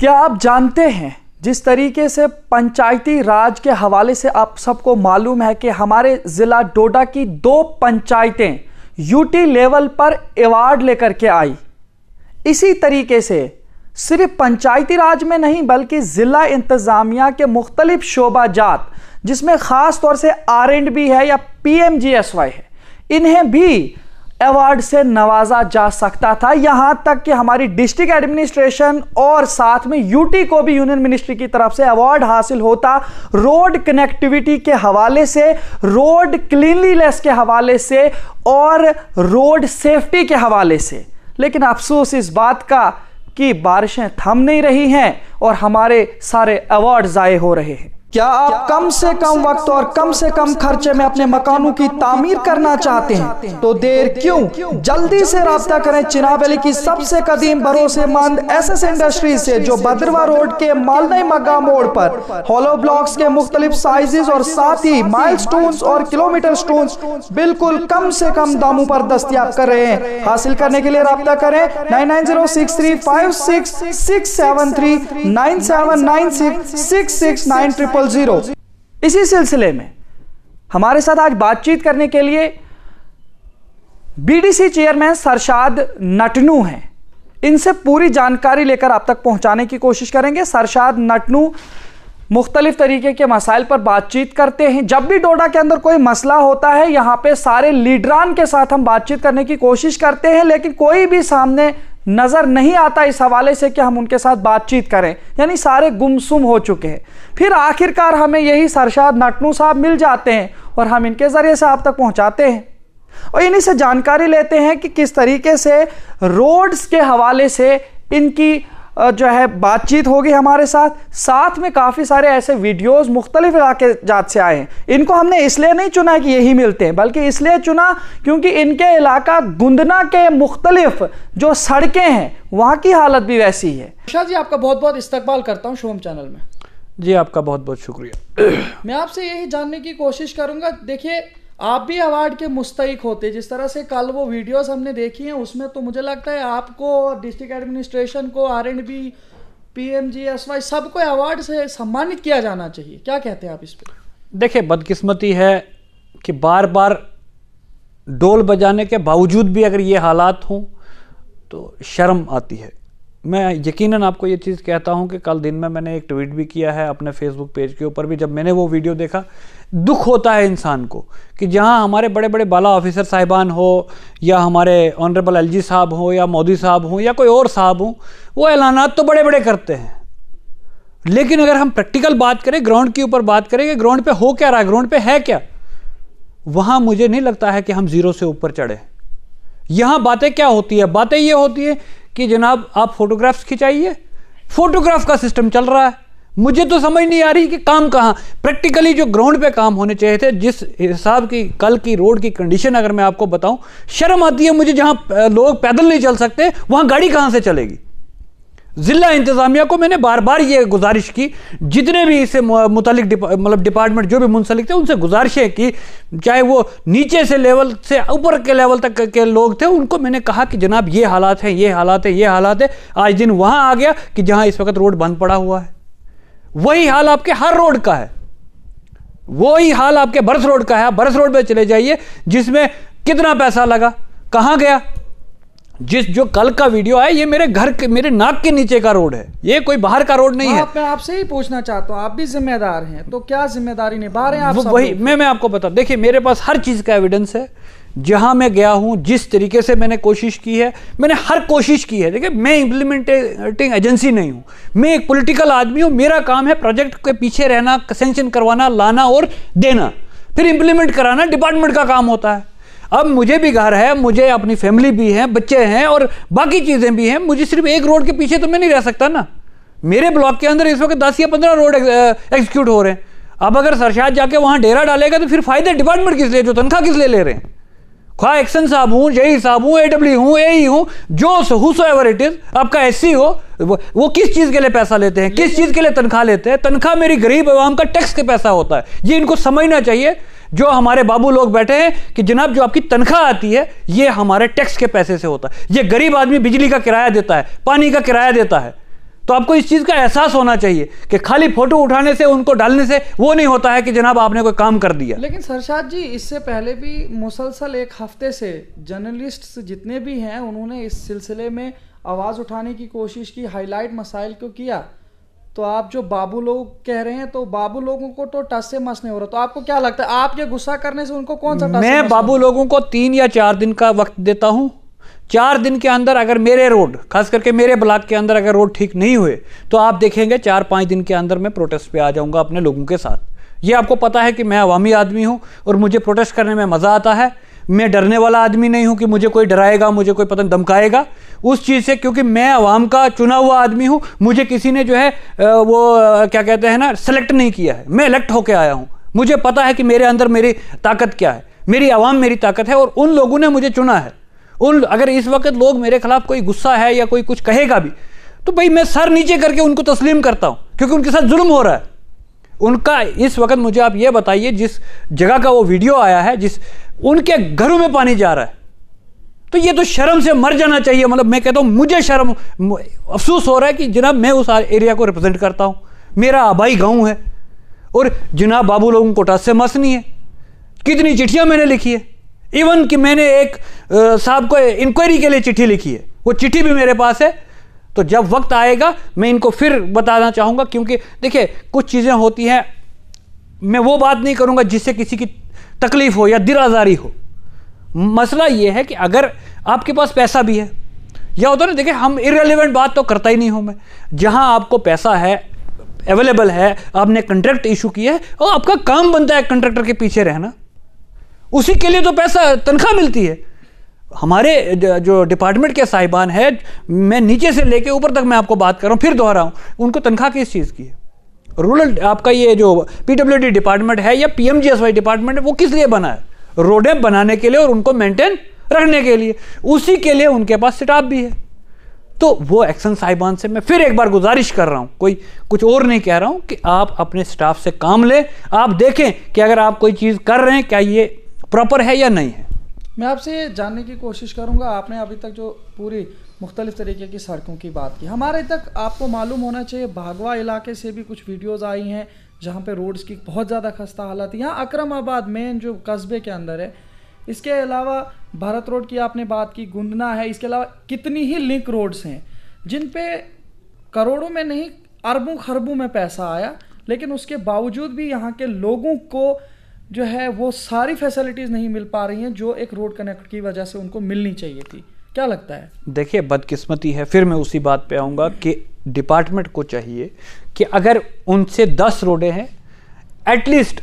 क्या आप जानते हैं जिस तरीके से पंचायती राज के हवाले से आप सबको मालूम है कि हमारे ज़िला डोडा की दो पंचायतें यूटी लेवल पर अवार्ड लेकर के आई इसी तरीके से सिर्फ पंचायती राज में नहीं बल्कि ज़िला इंतज़ामिया के मुख्तलिफ जात जिसमें ख़ास तौर से आर एंड बी है या P M G S Y है इन्हें भी अवार्ड से नवाजा जा सकता था यहां तक कि हमारी डिस्ट्रिक्ट एडमिनिस्ट्रेशन और साथ में यूटी को भी यूनियन मिनिस्ट्री की तरफ से अवार्ड हासिल होता रोड कनेक्टिविटी के हवाले से रोड क्लीनलीनेस के हवाले से और रोड सेफ्टी के हवाले से लेकिन अफसोस इस बात का कि बारिशें थम नहीं रही हैं और हमारे सारे अवार्ड ज़ाये हो रहे हैं क्या आप कम से कम वक्त और कम से कम खर्चे में अपने मकानों की तामीर करना चाहते हैं तो, तो देर क्यों जल्दी से रब्ता करें चिनाब की सबसे कदीम भरोसेमंद एस एस इंडस्ट्रीज से जो बद्रवा रोड के मालनई मग्गा मोड़ पर हॉलो ब्लॉक्स के मुख्तलिफ साइजेस और साथ ही माइल स्टोन और किलोमीटर स्टोन्स बिल्कुल कम से कम दामों पर दस्तियाब कर रहे हैं हासिल करने के लिए रब्ता करें nine nine zero six three five six six seven three nine seven nine six six six nine triple equal zero इसी सिलसिले में हमारे साथ आज बातचीत करने के लिए बीडीसी चेयरमैन सरशाद नटनू हैं इनसे पूरी जानकारी लेकर आप तक पहुंचाने की कोशिश करेंगे सरशाद नटनू मुख्तलिफ तरीके के मसाइल पर बातचीत करते हैं जब भी डोडा के अंदर कोई मसला होता है यहाँ पे सारे लीडरान के साथ हम बातचीत करने की कोशिश करते हैं लेकिन कोई भी सामने नज़र नहीं आता इस हवाले से कि हम उनके साथ बातचीत करें यानी सारे गुमसुम हो चुके हैं फिर आखिरकार हमें यही सरशाद नटनू साहब मिल जाते हैं और हम इनके ज़रिए से आप तक पहुँचाते हैं और इन्हीं से जानकारी लेते हैं कि किस तरीके से रोड्स के हवाले से इनकी जो है बातचीत होगी हमारे साथ साथ में काफ़ी सारे ऐसे वीडियोस मुख्तलिफ इलाके जात से आए हैं इनको हमने इसलिए नहीं चुना कि यही मिलते हैं बल्कि इसलिए चुना क्योंकि इनके इलाका गुंदना के मुख्तलिफ जो सड़कें हैं वहाँ की हालत भी वैसी है शाह जी आपका बहुत बहुत इस्तकबाल करता हूँ शुभम चैनल में जी आपका बहुत बहुत शुक्रिया मैं आपसे यही जानने की कोशिश करूँगा देखिए आप भी अवार्ड के मुस्तक होते जिस तरह से कल वो वीडियोस हमने देखी हैं उसमें तो मुझे लगता है आपको डिस्ट्रिक्ट एडमिनिस्ट्रेशन को R and B P M G S Y सबको अवार्ड से सम्मानित किया जाना चाहिए क्या कहते हैं आप इस पर देखिए बदकिस्मती है कि बार बार डोल बजाने के बावजूद भी अगर ये हालात हों तो शर्म आती है मैं यकीनन आपको ये चीज़ कहता हूँ कि कल दिन में मैंने एक ट्वीट भी किया है अपने फेसबुक पेज के ऊपर भी जब मैंने वो वीडियो देखा दुख होता है इंसान को कि जहाँ हमारे बड़े बड़े बाला ऑफिसर साहिबान हो या हमारे ऑनरेबल एलजी साहब हो या मोदी साहब हों या कोई और साहब हों वो ऐलान तो बड़े बड़े करते हैं लेकिन अगर हम प्रैक्टिकल बात करें ग्राउंड के ऊपर बात करें कि ग्राउंड पे हो क्या रहा है ग्राउंड पे है क्या वहाँ मुझे नहीं लगता है कि हम ज़ीरो से ऊपर चढ़े यहाँ बातें क्या होती है बातें ये होती है कि जनाब आप फोटोग्राफ्स खिंचाइए फोटोग्राफ का सिस्टम चल रहा है मुझे तो समझ नहीं आ रही कि काम कहाँ प्रैक्टिकली जो ग्राउंड पे काम होने चाहिए थे जिस हिसाब की कल की रोड की कंडीशन अगर मैं आपको बताऊं शर्म आती है मुझे जहाँ लोग पैदल नहीं चल सकते वहाँ गाड़ी कहाँ से चलेगी ज़िला इंतज़ामिया को मैंने बार बार ये गुजारिश की जितने भी इससे मुतलिक मतलब डिपार्टमेंट जो भी मुंसलिक थे उनसे गुजारिशें की चाहे वो नीचे से लेवल से ऊपर के लेवल तक के लोग थे उनको मैंने कहा कि जनाब ये हालात हैं ये हालात हैं ये हालात है आज दिन वहाँ आ गया कि जहाँ इस वक्त रोड बंद पड़ा हुआ है वही हाल आपके हर रोड का है वही हाल आपके बरस रोड का है आप बरस रोड पर चले जाइए जिसमें कितना पैसा लगा कहाँ गया जिस जो कल का वीडियो है ये मेरे घर के मेरे नाक के नीचे का रोड है ये कोई बाहर का रोड नहीं है मैं आपसे ही पूछना चाहता हूँ आप भी जिम्मेदार हैं तो क्या जिम्मेदारी निभा रहे हैं आप वही मैं मैं आपको बता देखिए मेरे पास हर चीज़ का एविडेंस है जहां मैं गया हूं जिस तरीके से मैंने कोशिश की है मैंने हर कोशिश की है देखिए मैं इंप्लीमेंटेटिंग एजेंसी नहीं हूं मैं एक पॉलिटिकल आदमी हूँ मेरा काम है प्रोजेक्ट के पीछे रहना सेंक्शन करवाना लाना और देना फिर इम्प्लीमेंट कराना डिपार्टमेंट का काम होता है अब मुझे भी घर है मुझे अपनी फैमिली भी है बच्चे हैं और बाकी चीज़ें भी हैं मुझे सिर्फ एक रोड के पीछे तो मैं नहीं रह सकता ना मेरे ब्लॉक के अंदर इस वक्त दस या पंद्रह रोड एग्जीक्यूट हो रहे हैं अब अगर सरशाद जाके वहाँ डेरा डालेगा तो फिर फायदे डिपार्टमेंट किस लिए जो तनख्वाह किस लिए ले रहे हैं खा एक्शन साहब हूँ जय साहब हूँ ए डब्ल्यू हूँ ए e हूँ जो हुसो एवर इट इज आपका एस सी हो वो, वो किस चीज़ के लिए पैसा लेते हैं किस चीज़ के लिए तनख्वाह लेते हैं तनख्वाह मेरी गरीब आवाम का टैक्स के पैसा होता है ये इनको समझना चाहिए जो हमारे बाबू लोग बैठे हैं कि जनाब जो आपकी तनख्वाह आती है ये हमारे टैक्स के पैसे से होता है ये गरीब आदमी बिजली का किराया देता है पानी का किराया देता है तो आपको इस चीज़ का एहसास होना चाहिए कि खाली फोटो उठाने से उनको डालने से वो नहीं होता है कि जनाब आपने कोई काम कर दिया लेकिन सरशाद जी इससे पहले भी मुसलसल एक हफ्ते से जर्नलिस्ट जितने भी हैं उन्होंने इस सिलसिले में आवाज़ उठाने की कोशिश की हाईलाइट मसाइल को किया तो आप जो बाबू लोग कह रहे हैं तो बाबू लोगों को तो टस से मस नहीं हो रहा तो आपको क्या लगता है आपके गुस्सा करने से उनको कौन सा मैं बाबू लोगों को तीन या चार दिन का वक्त देता हूँ चार दिन के अंदर अगर मेरे रोड खास करके मेरे ब्लॉक के अंदर अगर रोड ठीक नहीं हुए तो आप देखेंगे चार पाँच दिन के अंदर मैं प्रोटेस्ट पे आ जाऊँगा अपने लोगों के साथ ये आपको पता है कि मैं अवामी आदमी हूँ और मुझे प्रोटेस्ट करने में मज़ा आता है मैं डरने वाला आदमी नहीं हूँ कि मुझे कोई डराएगा मुझे कोई पतन धमकाएगा उस चीज़ से क्योंकि मैं आवाम का चुना हुआ आदमी हूँ मुझे किसी ने जो है वो क्या कहते हैं ना सेलेक्ट नहीं किया है मैं इलेक्ट होकर आया हूँ मुझे पता है कि मेरे अंदर मेरी ताकत क्या है मेरी आवाम मेरी ताकत है और उन लोगों ने मुझे चुना है उन अगर इस वक्त लोग मेरे खिलाफ कोई गुस्सा है या कोई कुछ कहेगा भी तो भाई मैं सर नीचे करके उनको तस्लीम करता हूँ क्योंकि उनके साथ जुल्म हो रहा है उनका इस वक्त मुझे आप ये बताइए जिस जगह का वो वीडियो आया है जिस उनके घरों में पानी जा रहा है तो ये तो शर्म से मर जाना चाहिए मतलब मैं कहता हूँ मुझे शर्म अफसोस हो रहा है कि जनाब मैं उस एरिया को रिप्रेजेंट करता हूँ मेरा आबाई गाँव है और जनाब बाबू लोगों को टस से मस नहीं है कितनी चिट्ठियाँ मैंने लिखी है इवन कि मैंने एक साहब को इंक्वायरी के लिए चिट्ठी लिखी है वो चिट्ठी भी मेरे पास है तो जब वक्त आएगा मैं इनको फिर बताना चाहूँगा क्योंकि देखिए कुछ चीज़ें होती हैं मैं वो बात नहीं करूँगा जिससे किसी की तकलीफ़ हो या दिल आज़ारी हो मसला ये है कि अगर आपके पास पैसा भी है या होता ना देखिए हम इरेलीवेंट बात तो करता ही नहीं हूँ मैं जहाँ आपको पैसा है अवेलेबल है आपने कंट्रैक्ट इशू किया है और आपका काम बनता है कंट्रैक्टर के पीछे रहना उसी के लिए तो पैसा तनख्वाह मिलती है हमारे जो डिपार्टमेंट के साहिबान है मैं नीचे से लेके ऊपर तक मैं आपको बात कर रहा हूँ फिर दोहरा हूँ उनको तनख्वाह किस चीज़ की है रूरल आपका ये जो पीडब्ल्यूडी डिपार्टमेंट है या पीएमजीएसवाई डिपार्टमेंट है वो किस लिए बना है रोडें बनाने के लिए और उनको मेंटेन रखने के लिए उसी के लिए उनके पास स्टाफ भी है तो वो एक्शन साहिबान से मैं फिर एक बार गुजारिश कर रहा हूँ कोई कुछ और नहीं कह रहा हूँ कि आप अपने स्टाफ से काम लें आप देखें कि अगर आप कोई चीज़ कर रहे हैं क्या ये प्रॉपर है या नहीं है मैं आपसे जानने की कोशिश करूँगा आपने अभी तक जो पूरी मुख्तलिफ़ तरीके की सड़कों की बात की हमारे तक आपको मालूम होना चाहिए भागवा इलाके से भी कुछ वीडियोज़ आई हैं जहाँ पे रोड्स की बहुत ज़्यादा खस्ता हालत है यहाँ अक्रमाबाद मेन जो कस्बे के अंदर है इसके अलावा भारत रोड की आपने बात की गुंदना है इसके अलावा कितनी ही लिंक रोड्स हैं जिन पे करोड़ों में नहीं अरबों खरबों में पैसा आया लेकिन उसके बावजूद भी यहाँ के लोगों को जो है वो सारी फैसिलिटीज़ नहीं मिल पा रही हैं जो एक रोड कनेक्ट की वजह से उनको मिलनी चाहिए थी क्या लगता है देखिए बदकिस्मती है फिर मैं उसी बात पे आऊँगा कि डिपार्टमेंट को चाहिए कि अगर उनसे दस रोडें हैं एटलीस्ट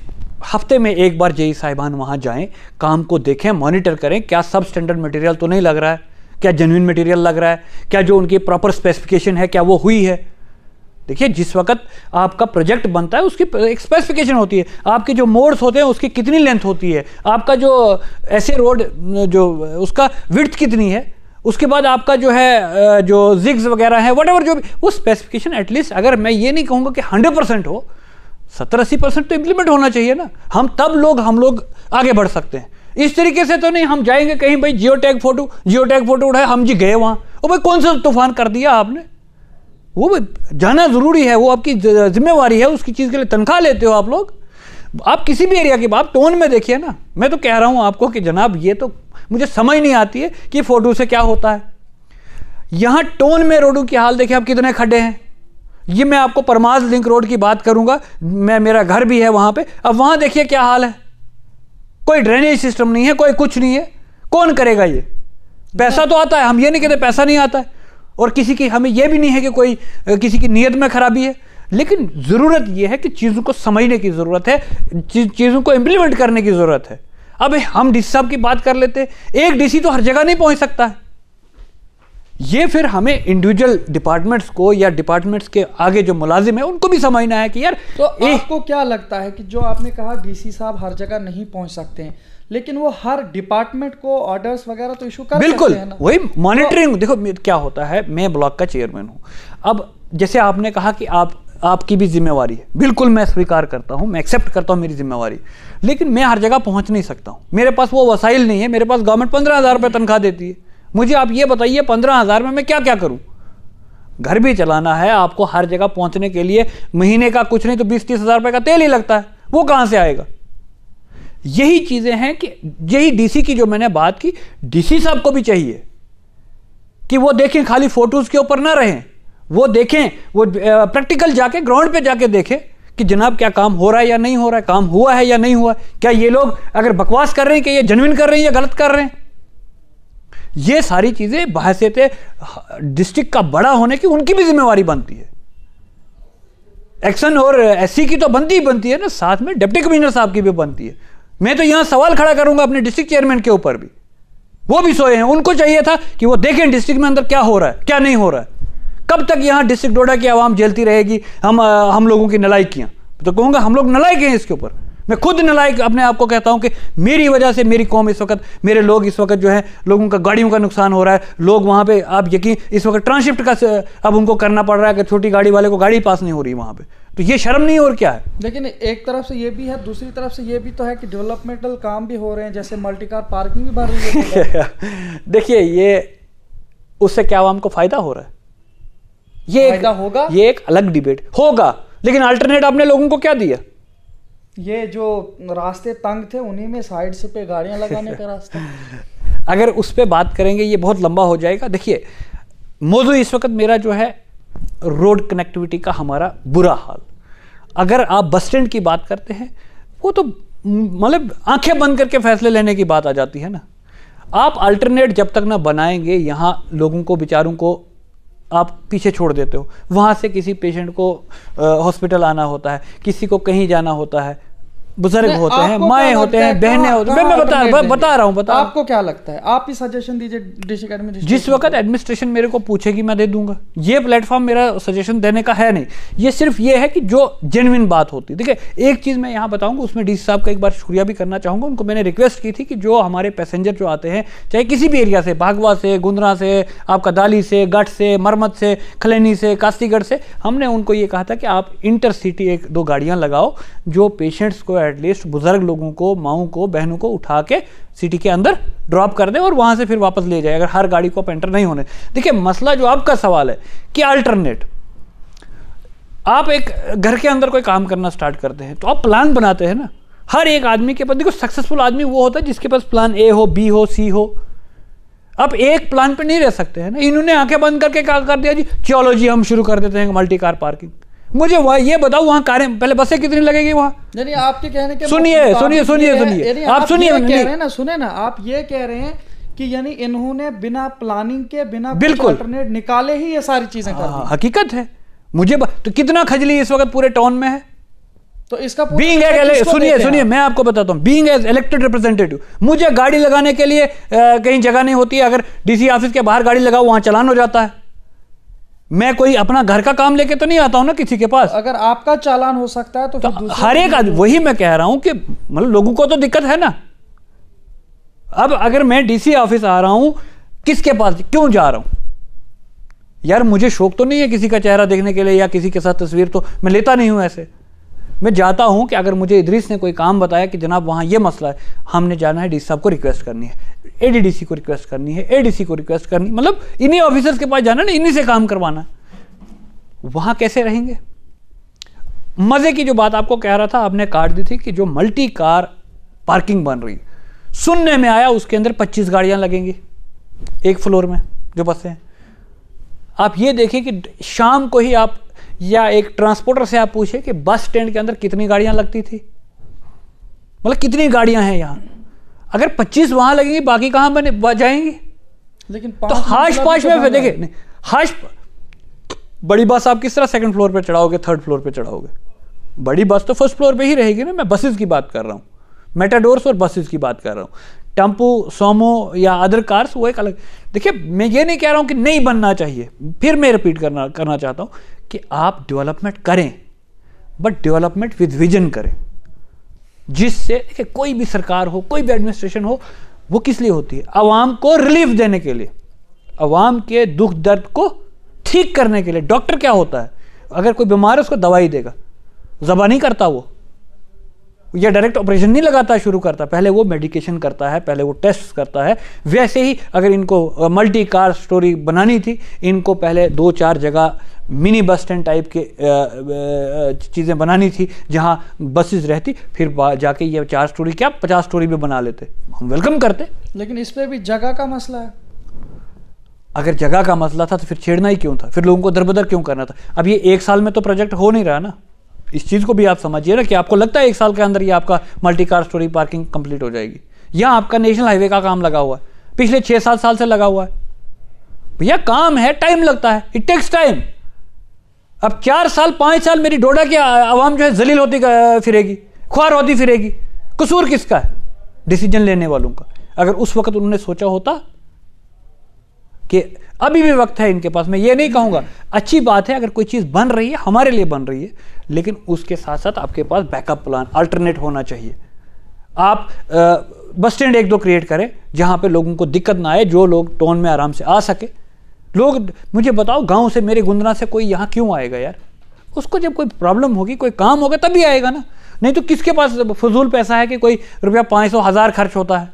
हफ्ते में एक बार जेई साहिबान वहाँ जाएं काम को देखें मॉनिटर करें क्या सब स्टैंडर्ड मटेरियल तो नहीं लग रहा है क्या जेन्यून मटेरियल लग रहा है क्या जो उनकी प्रॉपर स्पेसिफिकेशन है क्या वो हुई है देखिए जिस वक्त आपका प्रोजेक्ट बनता है उसकी एक स्पेसिफिकेशन होती है आपके जो मोड्स होते हैं उसकी कितनी लेंथ होती है आपका जो ऐसे रोड जो उसका विड्थ कितनी है उसके बाद आपका जो है जो जिग्स वगैरह है वट जो भी वो स्पेसिफिकेशन एटलीस्ट अगर मैं ये नहीं कहूँगा कि हंड्रेड परसेंट हो सत्तर अस्सी परसेंट तो इम्प्लीमेंट होना चाहिए ना हम तब लोग हम लोग आगे बढ़ सकते हैं इस तरीके से तो नहीं हम जाएंगे कहीं भाई geo tag photo geo tag photo उठाए हम जी गए वहाँ और भाई कौन सा तूफान कर दिया आपने वो भी जाना ज़रूरी है वो आपकी जिम्मेवारी है उसकी चीज़ के लिए तनख्वाह लेते हो आप लोग आप किसी भी एरिया की आप टोन में देखिए ना मैं तो कह रहा हूँ आपको कि जनाब ये तो मुझे समझ नहीं आती है कि फ़ोटो से क्या होता है यहाँ टोन में रोडों की हाल देखिए आप कितने खड्डे हैं ये मैं आपको परमाज लिंक रोड की बात करूँगा मैं मेरा घर भी है वहाँ पे अब वहाँ देखिए क्या हाल है कोई ड्रेनेज सिस्टम नहीं है कोई कुछ नहीं है कौन करेगा ये पैसा तो आता है हम ये नहीं कहते पैसा नहीं आता है और किसी की हमें यह भी नहीं है कि कोई किसी की नीयत में खराबी है लेकिन ज़रूरत यह है कि चीज़ों को समझने की ज़रूरत है चीज़ों को इम्प्लीमेंट करने की ज़रूरत है अब हम डीसी साहब की बात कर लेते हैं एक डीसी तो हर जगह नहीं पहुंच सकता है ये फिर हमें इंडिविजुअल डिपार्टमेंट्स को या डिपार्टमेंट्स के आगे जो मुलाजिम है उनको भी समझना है कि यार तो आपको क्या लगता है कि जो आपने कहा डीसी साहब हर जगह नहीं पहुंच सकते हैं लेकिन वो हर डिपार्टमेंट को ऑर्डर्स वगैरह तो इशू कर बिल्कुल वही मॉनिटरिंग तो- देखो क्या होता है मैं ब्लॉक का चेयरमैन हूँ अब जैसे आपने कहा कि आप आपकी भी जिम्मेवारी है बिल्कुल मैं स्वीकार करता हूँ मैं एक्सेप्ट करता हूँ मेरी जिम्मेवारी लेकिन मैं हर जगह पहुँच नहीं सकता हूँ मेरे पास वो वसाइल नहीं है मेरे पास गवर्नमेंट पंद्रह हज़ार रुपये तनख्वाह देती है मुझे आप ये बताइए पंद्रह हज़ार में मैं क्या क्या करूँ घर भी चलाना है आपको हर जगह पहुँचने के लिए महीने का कुछ नहीं तो बीस तीस हज़ार रुपये का तेल ही लगता है वो कहाँ से आएगा यही चीज़ें हैं कि यही डीसी की जो मैंने बात की डीसी साहब को भी चाहिए कि वो देखें खाली फोटोज़ के ऊपर ना रहें वो देखें वो प्रैक्टिकल जाके ग्राउंड पे जाके देखें कि जनाब क्या काम हो रहा है या नहीं हो रहा है काम हुआ है या नहीं हुआ क्या ये लोग अगर बकवास कर रहे हैं कि ये जनविन कर रहे हैं या गलत कर रहे हैं ये सारी चीज़ें बहसीत डिस्ट्रिक्ट का बड़ा होने की उनकी भी जिम्मेवारी बनती है एक्शन और एससी की तो बनती ही बनती है ना साथ में डिप्टी कमिश्नर साहब की भी बनती है मैं तो यहां सवाल खड़ा करूंगा अपने डिस्ट्रिक्ट चेयरमैन के ऊपर भी वो भी सोए हैं उनको चाहिए था कि वो देखें डिस्ट्रिक्ट में अंदर क्या हो रहा है क्या नहीं हो रहा है कब तक यहां डिस्ट्रिक्ट डोडा की आवाम झेलती रहेगी हम हम लोगों की नलायकियाँ तो कहूँगा हम लोग नलायक हैं इसके ऊपर मैं खुद नलायक अपने आप को कहता हूं कि मेरी वजह से मेरी कौम इस वक्त मेरे लोग इस वक्त जो है लोगों का गाड़ियों का नुकसान हो रहा है लोग वहां पे आप यकीन इस वक्त ट्रांसशिफ्ट का अब उनको करना पड़ रहा है कि छोटी गाड़ी वाले को गाड़ी पास नहीं हो रही वहां पर तो ये शर्म नहीं और क्या है लेकिन एक तरफ से ये भी है दूसरी तरफ से ये भी तो है कि डेवलपमेंटल काम भी हो रहे हैं जैसे मल्टी कार पार्किंग भी बढ़ रही है देखिए ये उससे क्या आवाम को फायदा हो रहा है ये फायदा एक, होगा ये एक अलग डिबेट होगा लेकिन अल्टरनेट आपने लोगों को क्या दिया ये जो रास्ते तंग थे उन्हीं में साइड से पे गाड़ियां लगाने का रास्ता अगर उस पर बात करेंगे ये बहुत लंबा हो जाएगा देखिए मौजू इस वक्त मेरा जो है रोड कनेक्टिविटी का हमारा बुरा हाल अगर आप बस स्टैंड की बात करते हैं वो तो मतलब आंखें बंद करके फैसले लेने की बात आ जाती है ना आप अल्टरनेट जब तक ना बनाएंगे यहाँ लोगों को बेचारों को आप पीछे छोड़ देते हो वहाँ से किसी पेशेंट को हॉस्पिटल आना होता है किसी को कहीं जाना होता है बुजुर्ग होते हैं माए हाँ, होते हैं बहने होते हैं मैं बता बता, बता रहा हूँ बता आपको क्या लगता है आप ही सजेशन दीजिए डिश एडमिनिस्ट्रेशन जिस वक्त एडमिनिस्ट्रेशन मेरे को पूछेगी मैं दे दूंगा ये प्लेटफॉर्म मेरा सजेशन देने का है नहीं ये सिर्फ ये है कि जो जेनविन बात होती है ठीक है एक चीज़ मैं यहाँ बताऊंगा उसमें डी साहब का एक बार शुक्रिया भी करना चाहूँगा उनको मैंने रिक्वेस्ट की थी कि जो हमारे पैसेंजर जो आते हैं चाहे किसी भी एरिया से भागवा से गुंदरा से आपका दाली से गठ से मरमत से खलैनी से कास्तीगढ़ से हमने उनको ये कहा था कि आप इंटरसिटी एक दो गाड़ियाँ लगाओ जो पेशेंट्स को एटलीस्ट बुजुर्ग लोगों को माओ को बहनों को उठा के सिटी के अंदर ड्रॉप कर दें और वहां से फिर वापस ले जाए अगर हर गाड़ी को आप एंटर नहीं होने देखिए मसला जो आपका सवाल है कि अल्टरनेट आप एक घर के अंदर कोई काम करना स्टार्ट करते हैं तो आप प्लान बनाते हैं ना हर एक आदमी के पास देखो सक्सेसफुल आदमी वो होता है जिसके पास प्लान ए हो बी हो सी हो आप एक प्लान पर नहीं रह सकते हैं ना इन्होंने आंखें बंद करके क्या कर दिया जी चलो जी हम शुरू कर देते हैं मल्टी कार पार्किंग मुझे वह ये बताओ वहाँ कारें पहले बसें कितनी लगेगी वहाँ नहीं आपके कहने के सुनिए सुनिए सुनिए सुनिए आप सुनिए कह रहे हैं ना सुने ना आप ये कह रहे हैं कि यानी इन्होंने बिना प्लानिंग के बिना बिल्कुल निकाले ही ये सारी चीजें कर हाँ, हकीकत है मुझे तो कितना खजली इस वक्त पूरे टाउन में है तो इसका बीइंग सुनिए सुनिए मैं आपको बताता हूँ बींग एज इलेक्टेड रिप्रेजेंटेटिव मुझे गाड़ी लगाने के लिए कहीं जगह नहीं होती है अगर डीसी ऑफिस के बाहर गाड़ी लगाओ वहां चलान हो जाता है मैं कोई अपना घर का काम लेके तो नहीं आता हूँ ना किसी के पास अगर आपका चालान हो सकता है तो, तो हर एक आदमी वही मैं कह रहा हूँ कि मतलब लोगों को तो दिक्कत है ना अब अगर मैं डीसी ऑफिस आ रहा हूँ किसके पास क्यों जा रहा हूँ यार मुझे शौक तो नहीं है किसी का चेहरा देखने के लिए या किसी के साथ तस्वीर तो मैं लेता नहीं हूँ ऐसे मैं जाता हूँ कि अगर मुझे इदरीस ने कोई काम बताया कि जनाब वहाँ ये मसला है हमने जाना है डी साहब को रिक्वेस्ट करनी है एडीडीसी को रिक्वेस्ट करनी है एडीसी को रिक्वेस्ट करनी मतलब इन्हीं ऑफिसर्स के पास जाना ना इन्हीं से काम करवाना वहां कैसे रहेंगे मजे की जो बात आपको कह रहा था आपने काट दी थी कि जो मल्टी कार पार्किंग बन रही सुनने में आया उसके अंदर 25 गाड़ियां लगेंगी एक फ्लोर में जो बसें हैं आप ये देखें कि शाम को ही आप या एक ट्रांसपोर्टर से आप पूछे कि बस स्टैंड के अंदर कितनी गाड़ियां लगती थी मतलब कितनी गाड़ियां हैं यहां अगर पच्चीस वहां लगेंगे बाकी कहां बने जाएंगे लेकिन तो हाश तो पाश में देखे हाश बड़ी बस आप किस तरह सेकंड फ्लोर पे चढ़ाओगे थर्ड फ्लोर पे चढ़ाओगे बड़ी बस तो फर्स्ट फ्लोर पे ही रहेगी ना मैं बसेस की बात कर रहा हूँ मेटाडोर्स और बसेस की बात कर रहा हूँ टेम्पो सोमो या अदर कार्स वो एक अलग देखिए मैं ये नहीं कह रहा हूँ कि नहीं बनना चाहिए फिर मैं रिपीट करना करना चाहता हूँ कि आप डेवलपमेंट करें बट डेवलपमेंट विद विजन करें जिससे देखिए कोई भी सरकार हो कोई भी एडमिनिस्ट्रेशन हो वो किस लिए होती है आवाम को रिलीफ देने के लिए आवाम के दुख दर्द को ठीक करने के लिए डॉक्टर क्या होता है अगर कोई बीमार है उसको दवाई देगा जबा नहीं करता वो या डायरेक्ट ऑपरेशन नहीं लगाता शुरू करता पहले वो मेडिकेशन करता है पहले वो टेस्ट करता है वैसे ही अगर इनको मल्टी कार स्टोरी बनानी थी इनको पहले दो चार जगह मिनी बस स्टैंड टाइप के चीज़ें बनानी थी जहाँ बसेस रहती फिर जाके ये चार स्टोरी क्या पचास स्टोरी भी बना लेते हम वेलकम करते लेकिन इस पर भी जगह का मसला है अगर जगह का मसला था तो फिर छेड़ना ही क्यों था फिर लोगों को दरबदर क्यों करना था अब ये एक साल में तो प्रोजेक्ट हो नहीं रहा ना इस चीज़ को भी आप समझिए ना कि आपको लगता है एक साल के अंदर ये आपका multi car storey parking complete हो जाएगी या आपका नेशनल हाईवे का काम लगा हुआ है पिछले छः सात साल से लगा हुआ है भैया काम है टाइम लगता है इट टेक्स टाइम अब चार साल पाँच साल मेरी डोडा की आवाम जो है जलील होती फिरेगी ख्वार होती फिरेगी कसूर किसका है डिसीजन लेने वालों का अगर उस वक्त उन्होंने सोचा होता कि अभी भी वक्त है इनके पास मैं ये नहीं कहूँगा अच्छी बात है अगर कोई चीज़ बन रही है हमारे लिए बन रही है लेकिन उसके साथ साथ आपके पास बैकअप प्लान अल्टरनेट होना चाहिए आप बस स्टैंड एक दो क्रिएट करें जहाँ पे लोगों को दिक्कत ना आए जो लोग टोन में आराम से आ सके लोग मुझे बताओ गांव से मेरे गुंदना से कोई यहाँ क्यों आएगा यार उसको जब कोई प्रॉब्लम होगी कोई काम होगा तभी आएगा ना नहीं तो किसके पास फजूल पैसा है कि कोई रुपया पाँच सौ हज़ार खर्च होता है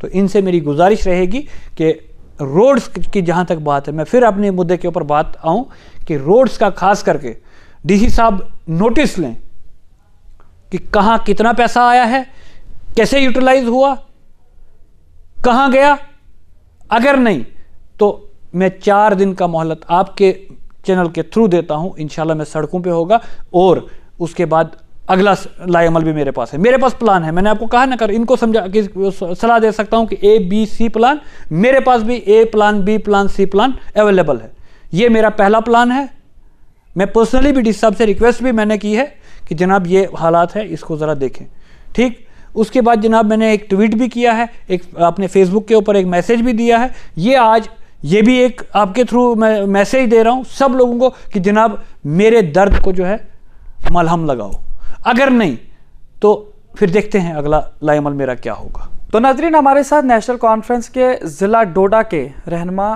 तो इनसे मेरी गुजारिश रहेगी कि रोड्स की जहाँ तक बात है मैं फिर अपने मुद्दे के ऊपर बात आऊँ कि रोड्स का खास करके डीसी साहब नोटिस लें कि कहाँ कितना पैसा आया है कैसे यूटिलाइज हुआ कहाँ गया अगर नहीं तो मैं चार दिन का मोहलत आपके चैनल के थ्रू देता हूं इन मैं सड़कों पे होगा और उसके बाद अगला लाइमल भी मेरे पास है मेरे पास प्लान है मैंने आपको कहा ना कर इनको समझा कि सलाह दे सकता हूं कि ए बी सी प्लान मेरे पास भी A plan B plan C plan available है ये मेरा पहला प्लान है मैं पर्सनली भी डी साहब से रिक्वेस्ट भी मैंने की है कि जनाब ये हालात है इसको ज़रा देखें ठीक उसके बाद जनाब मैंने एक ट्वीट भी किया है एक अपने फेसबुक के ऊपर एक मैसेज भी दिया है ये आज ये भी एक आपके थ्रू मैं मैसेज दे रहा हूँ सब लोगों को कि जनाब मेरे दर्द को जो है मलहम लगाओ अगर नहीं तो फिर देखते हैं अगला लाइमल मेरा क्या होगा तो नाजरीन हमारे साथ नेशनल कॉन्फ्रेंस के ज़िला डोडा के रहनमा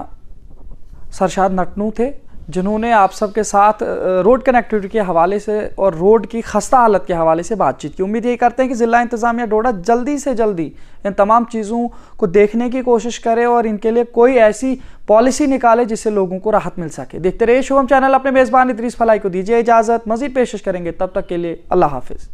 सरशाद नटनू थे जिन्होंने आप सबके साथ रोड कनेक्टिविटी के हवाले से और रोड की खस्ता हालत के हवाले से बातचीत की उम्मीद ये करते हैं कि ज़िला इंतज़ामिया डोडा जल्दी से जल्दी इन तमाम चीज़ों को देखने की कोशिश करे और इनके लिए कोई ऐसी पॉलिसी निकाले जिससे लोगों को राहत मिल सके देखते रहे शुभम चैनल अपने मेज़बान इदरीस फलाई को दीजिए इजाज़त मजीद पेशिश करेंगे तब तक के लिए अल्लाह हाफिज़